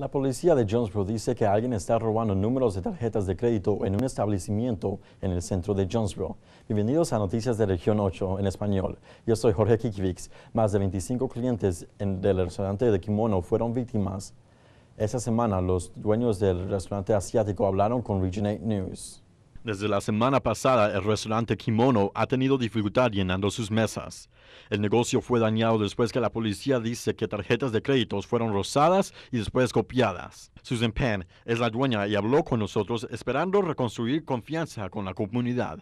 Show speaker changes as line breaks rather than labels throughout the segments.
La policía de Jonesboro dice que alguien está robando números de tarjetas de crédito en un establecimiento en el centro de Jonesboro. Bienvenidos a Noticias de Región 8 en español. Yo soy Jorge Kikivix. Más de 25 clientes del restaurante de Kimono fueron víctimas. Esta semana los dueños del restaurante asiático hablaron con Regionate News. Desde la semana pasada, el restaurante Kimono ha tenido dificultad llenando sus mesas. El negocio fue dañado después que la policía dice que tarjetas de créditos fueron rozadas y después copiadas. Susan Penn es la dueña y habló con nosotros esperando reconstruir confianza con la comunidad.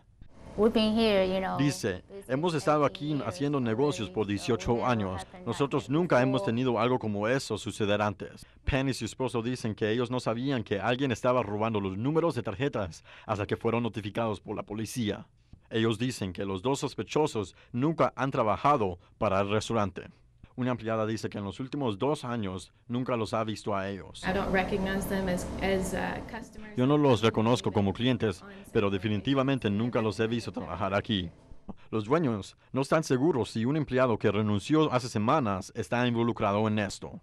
Dice, hemos estado aquí haciendo negocios por 18 años. Nosotros nunca hemos tenido algo como eso suceder antes. Penn y su esposo dicen que ellos no sabían que alguien estaba robando los números de tarjetas hasta que fueron notificados por la policía. Ellos dicen que los dos sospechosos nunca han trabajado para el restaurante. Una empleada dice que en los últimos dos años nunca los ha visto a ellos. Uh, Yo no los reconozco como clientes, pero definitivamente nunca los he visto trabajar aquí. Los dueños no están seguros si un empleado que renunció hace semanas está involucrado en esto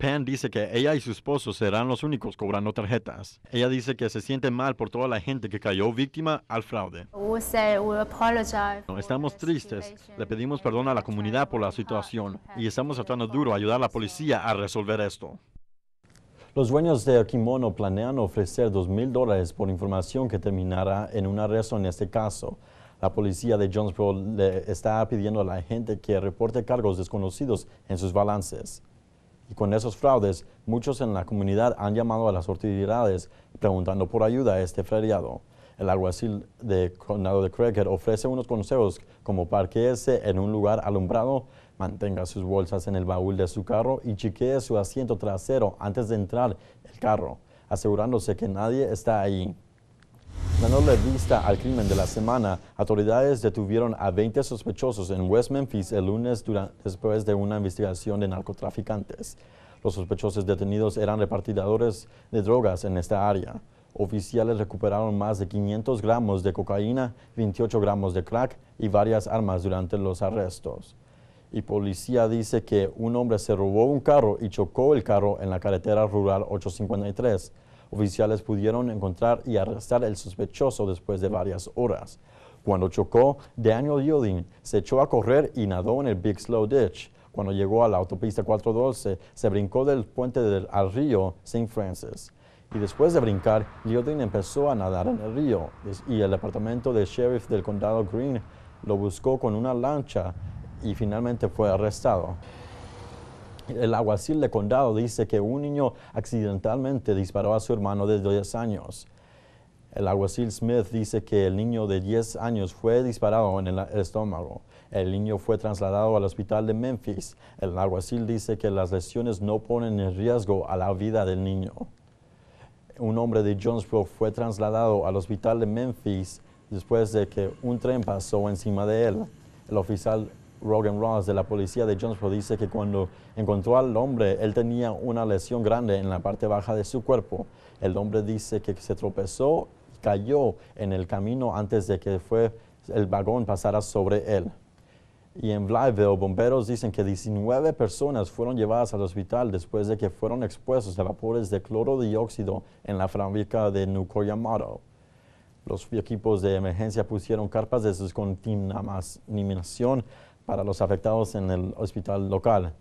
Penn dice que ella y su esposo serán los únicos cobrando tarjetas. Ella dice que se siente mal por toda la gente que cayó víctima al fraude. estamos tristes. Le pedimos perdón a la comunidad por la situación y estamos tratando duro de ayudar a la policía a resolver esto. Los dueños de Kimono planean ofrecer dos mil dólares por información que terminará en un arresto en este caso. La policía de Jonesboro le está pidiendo a la gente que reporte cargos desconocidos en sus balances. Y con esos fraudes, muchos en la comunidad han llamado a las autoridades preguntando por ayuda a este feriado. El alguacil de Condado de Cracker ofrece unos consejos como parquearse en un lugar alumbrado, mantenga sus bolsas en el baúl de su carro y chequee su asiento trasero antes de entrar el carro, asegurándose que nadie está ahí la vista al crimen de la semana, autoridades detuvieron a 20 sospechosos en West Memphis el lunes después de una investigación de narcotraficantes. Los sospechosos detenidos eran repartidores de drogas en esta área. Oficiales recuperaron más de 500 gramos de cocaína, 28 gramos de crack y varias armas durante los arrestos. Y policía dice que un hombre se robó un carro y chocó el carro en la carretera rural 853. Oficiales pudieron encontrar y arrestar al sospechoso después de varias horas. Cuando chocó, Daniel Yielding se echó a correr y nadó en el Big Slow Ditch. Cuando llegó a la autopista 412, se brincó del puente del, al río St. Francis. Y después de brincar, Yielding empezó a nadar en el río y el departamento de sheriff del condado Green lo buscó con una lancha y finalmente fue arrestado. El aguacil de condado dice que un niño accidentalmente disparó a su hermano de 10 años. El aguacil Smith dice que el niño de 10 años fue disparado en el estómago. El niño fue trasladado al hospital de Memphis. El aguacil dice que las lesiones no ponen en riesgo a la vida del niño. Un hombre de Jonesboro fue trasladado al hospital de Memphis después de que un tren pasó encima de él. El oficial Rogan Ross de la policía de Jonesboro dice que cuando encontró al hombre, él tenía una lesión grande en la parte baja de su cuerpo. El hombre dice que se tropezó y cayó en el camino antes de que fue el vagón pasara sobre él. Y en Blytheville, bomberos dicen que 19 personas fueron llevadas al hospital después de que fueron expuestos a vapores de cloro dióxido en la fábrica de Nukoyamoto. Los equipos de emergencia pusieron carpas de sus contaminación para los afectados en el hospital local.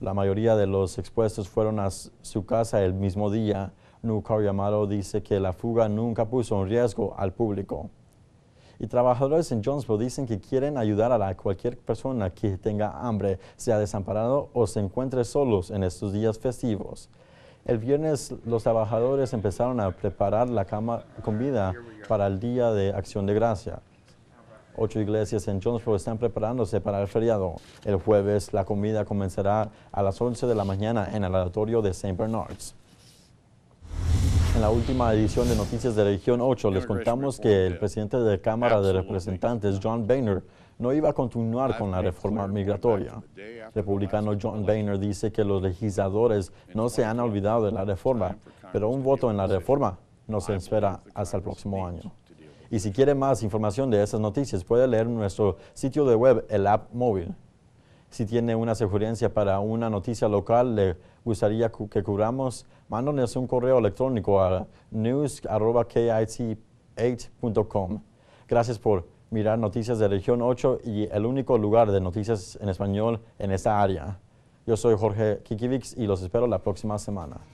La mayoría de los expuestos fueron a su casa el mismo día. Nukar Yamado dice que la fuga nunca puso en riesgo al público. Y trabajadores en Jonesville dicen que quieren ayudar a cualquier persona que tenga hambre, sea desamparado o se encuentre solos en estos días festivos. El viernes los trabajadores empezaron a preparar la cama con vida para el Día de Acción de Gracia. Ocho iglesias en Jonesboro están preparándose para el feriado. El jueves la comida comenzará a las 11 de la mañana en el auditorio de St. Bernard's. En la última edición de Noticias de la Región 8 les contamos que el presidente de la Cámara de Representantes, John Boehner, no iba a continuar con la reforma migratoria. republicano John Boehner dice que los legisladores no se han olvidado de la reforma, pero un voto en la reforma no se espera hasta el próximo año. Y si quiere más información de esas noticias, puede leer nuestro sitio de web, el app móvil. Si tiene una sugerencia para una noticia local, le gustaría que cubramos, mándenos un correo electrónico a news.kit8.com. Gracias por mirar Noticias de Región 8 y el único lugar de noticias en español en esta área. Yo soy Jorge Kikivix y los espero la próxima semana.